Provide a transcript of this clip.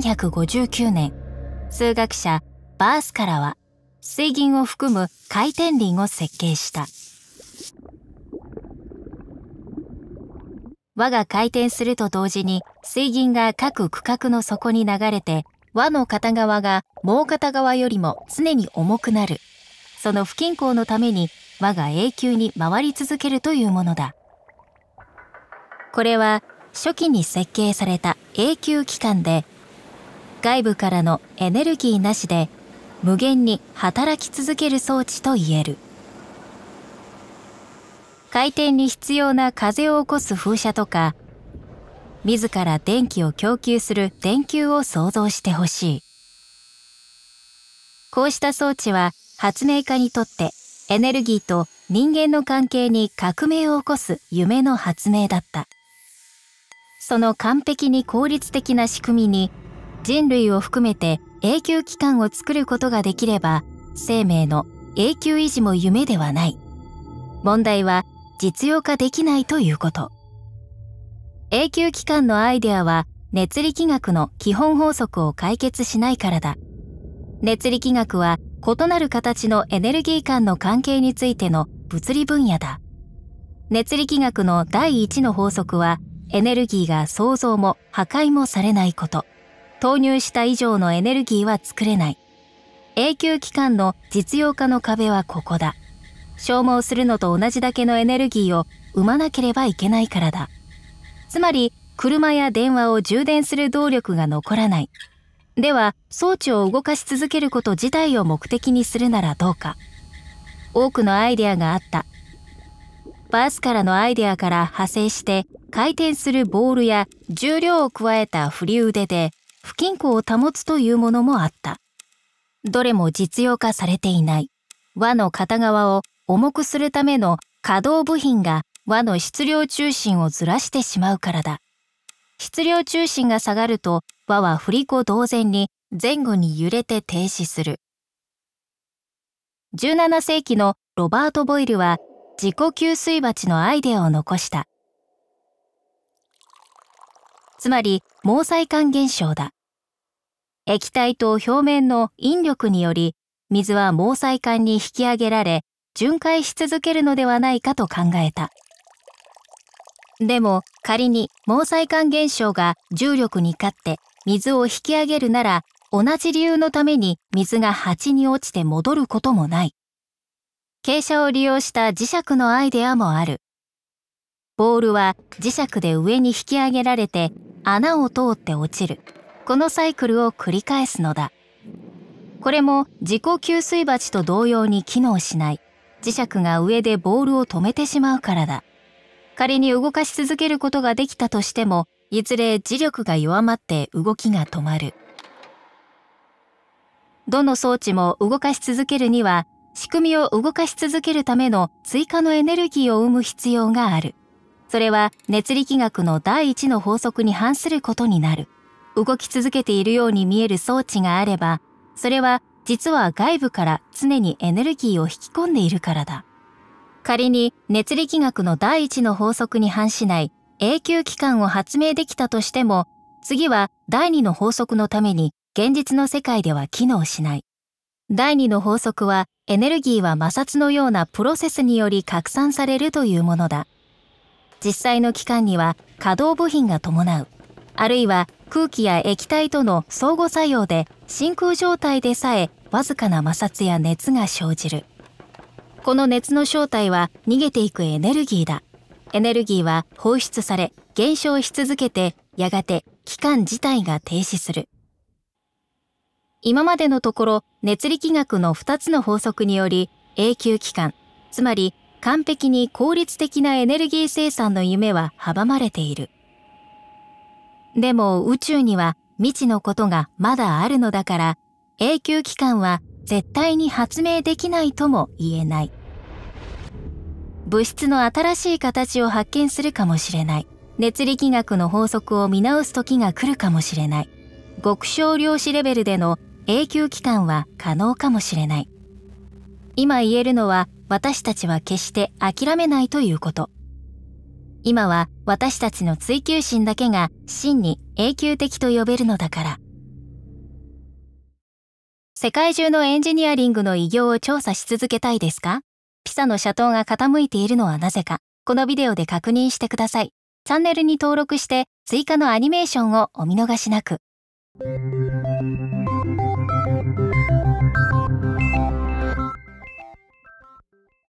1159年、数学者バースからは水銀を含む回転輪を設計した。輪が回転すると同時に水銀が各区画の底に流れて輪の片側がもう片側よりも常に重くなる。その不均衡のために輪が永久に回り続けるというものだ。これは初期に設計された永久期間で外部からのエネルギーなしで無限に働き続ける装置といえる回転に必要な風を起こす風車とか自ら電気を供給する電球を想像してほしいこうした装置は発明家にとってエネルギーと人間の関係に革命を起こす夢の発明だったその完璧に効率的な仕組みに人類を含めて永久機関を作ることができれば生命の永久維持も夢ではない問題は実用化できないということ永久機関のアイデアは熱力学の基本法則を解決しないからだ熱力学は異なる形のエネルギー間の関係についての物理分野だ熱力学の第1の法則はエネルギーが想像も破壊もされないこと投入した以上のエネルギーは作れない。永久期間の実用化の壁はここだ。消耗するのと同じだけのエネルギーを生まなければいけないからだ。つまり、車や電話を充電する動力が残らない。では、装置を動かし続けること自体を目的にするならどうか。多くのアイデアがあった。バースからのアイデアから派生して、回転するボールや重量を加えた振り腕で不均衡を保つというものもあった。どれも実用化されていない。輪の片側を重くするための可動部品が輪の質量中心をずらしてしまうからだ。質量中心が下がると輪は振り子同然に前後に揺れて停止する。17世紀のロバート・ボイルは自己給水鉢のアイデアを残した。つまり毛細管現象だ。液体と表面の引力により、水は毛細管に引き上げられ、巡回し続けるのではないかと考えた。でも仮に毛細管現象が重力に勝って水を引き上げるなら同じ理由のために水が鉢に落ちて戻ることもない。傾斜を利用した磁石のアイデアもある。ボールは磁石で上に引き上げられて穴を通って落ちるこのサイクルを繰り返すのだこれも自己給水鉢と同様に機能しない磁石が上でボールを止めてしまうからだ仮に動かし続けることができたとしてもいずれ磁力が弱まって動きが止まるどの装置も動かし続けるには仕組みを動かし続けるための追加のエネルギーを生む必要があるそれは熱力学の第一の法則に反することになる。動き続けているように見える装置があれば、それは実は外部から常にエネルギーを引き込んでいるからだ。仮に熱力学の第一の法則に反しない永久期間を発明できたとしても、次は第二の法則のために現実の世界では機能しない。第二の法則はエネルギーは摩擦のようなプロセスにより拡散されるというものだ。実際の期間には稼働部品が伴う、あるいは空気や液体との相互作用で真空状態でさえわずかな摩擦や熱が生じる。この熱の正体は逃げていくエネルギーだ。エネルギーは放出され、減少し続けて、やがて期間自体が停止する。今までのところ熱力学の2つの法則により永久機関つまり完璧に効率的なエネルギー生産の夢は阻まれている。でも宇宙には未知のことがまだあるのだから、永久期間は絶対に発明できないとも言えない。物質の新しい形を発見するかもしれない。熱力学の法則を見直す時が来るかもしれない。極小量子レベルでの永久期間は可能かもしれない。今言えるのは私たちは決して諦めないということ。今は私たちの追求心だけが真に永久的と呼べるのだから。世界中のエンジニアリングの偉業を調査し続けたいですかピサの斜塔が傾いているのはなぜか、このビデオで確認してください。チャンネルに登録して追加のアニメーションをお見逃しなく。